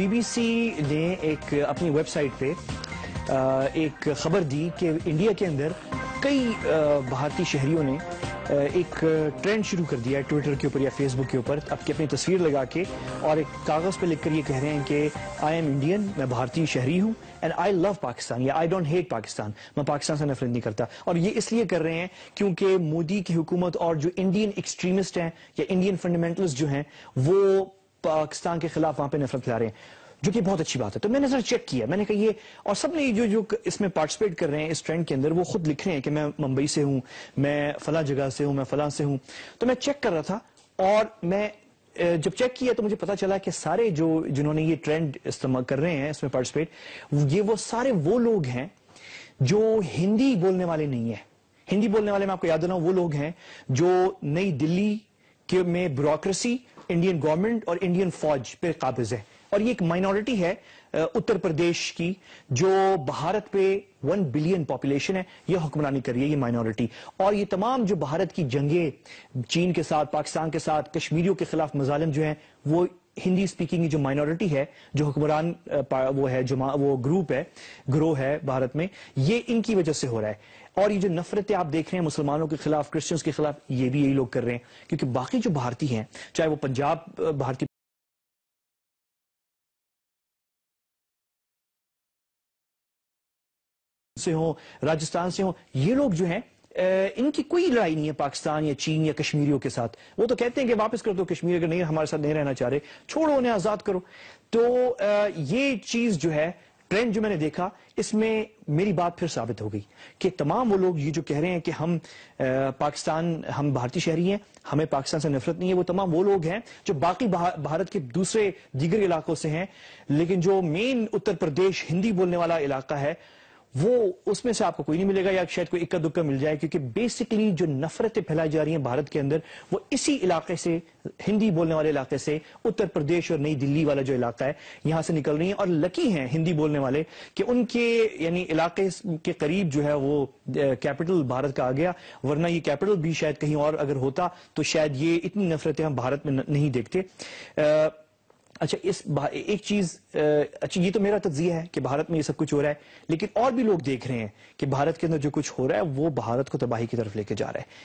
BBC ने एक अपनी वेबसाइट पे एक खबर दी कि इंडिया के अंदर कई भारतीय शहरियों ने एक ट्रेंड शुरू कर दिया है ट्विटर के ऊपर या फेसबुक के ऊपर आपकी अपनी तस्वीर लगा के और एक कागज़ पे लिखकर ये कह रहे हैं कि आई एम इंडियन मैं भारतीय शहरी हूँ एंड आई लव पाकिस्तान या आई डोंट हेट पाकिस्तान मैं पाकिस्तान से नफरत नहीं करता और ये इसलिए कर रहे हैं क्योंकि मोदी की हुकूमत और जो इंडियन एक्सट्रीमिस्ट हैं या इंडियन फंडामेंटलिस्ट जो हैं वो पाकिस्तान के खिलाफ वहां पर नफरत फैला रहे हैं जो कि बहुत अच्छी बात है तो मैंने सर चेक किया मैंने कहा ये और सब ने जो जो इसमें पार्टिसिपेट कर रहे हैं इस ट्रेंड के अंदर वो खुद लिख रहे हैं कि मैं मुंबई से हूं मैं फला जगह से हूं मैं फला से हूं तो मैं चेक कर रहा था और मैं जब चेक किया तो मुझे पता चला कि सारे जो जिन्होंने ये ट्रेंड इस्तेमाल कर रहे हैं इसमें पार्टिसिपेट ये वो सारे वो लोग हैं जो हिंदी बोलने वाले नहीं है हिंदी बोलने वाले मैं आपको याद दिलाऊं वो लोग हैं जो नई दिल्ली के में ब्यूरोक्रेसी इंडियन गवर्नमेंट और इंडियन फौज पर काबिज है और ये एक माइनॉरिटी है उत्तर प्रदेश की जो भारत पे वन बिलियन पॉपुलेशन है ये हुक्मरानी कर रही है ये माइनॉरिटी और ये तमाम जो भारत की जंगे चीन के साथ पाकिस्तान के साथ कश्मीरियों के खिलाफ मजालम जो हैं वो हिंदी स्पीकिंग जो माइनॉरिटी है जो हुक्मरान वो है जो वो ग्रुप है ग्रो है भारत में ये इनकी वजह से हो रहा है और ये जो नफरतें आप देख रहे हैं मुसलमानों के खिलाफ क्रिश्चियंस के खिलाफ ये भी यही लोग कर रहे हैं क्योंकि बाकी जो भारतीय हैं चाहे वो पंजाब भारतीय से हो राजस्थान से हो ये लोग जो हैं इनकी कोई लड़ाई नहीं है पाकिस्तान या चीन या कश्मीरियों के साथ वो तो कहते हैं कि वापस कर दो कश्मीर अगर नहीं हमारे साथ नहीं रहना चाह रहे छोड़ो उन्हें आजाद करो तो ये चीज जो है ट्रेंड जो मैंने देखा इसमें मेरी बात फिर साबित हो गई कि तमाम वो लोग ये जो कह रहे हैं कि हम पाकिस्तान हम भारतीय शहरी हैं हमें पाकिस्तान से नफरत नहीं है वो तमाम वो लोग हैं जो बाकी भारत के दूसरे दीगर इलाकों से हैं लेकिन जो मेन उत्तर प्रदेश हिंदी बोलने वाला इलाका है वो उसमें से आपको कोई नहीं मिलेगा या शायद कोई इक्का दुक्का मिल जाए क्योंकि बेसिकली जो नफरतें फैलाई जा रही हैं भारत के अंदर वो इसी इलाके से हिंदी बोलने वाले इलाके से उत्तर प्रदेश और नई दिल्ली वाला जो इलाका है यहां से निकल रही है और लकी हैं हिंदी बोलने वाले कि उनके यानी इलाके के करीब जो है वो कैपिटल भारत का आ गया वरना ये कैपिटल भी शायद कहीं और अगर होता तो शायद ये इतनी नफरतें हम भारत में नहीं देखते आ, अच्छा इस एक चीज अच्छा ये तो मेरा तजिया है कि भारत में ये सब कुछ हो रहा है लेकिन और भी लोग देख रहे हैं कि भारत के अंदर जो कुछ हो रहा है वो भारत को तबाही की तरफ लेके जा रहा है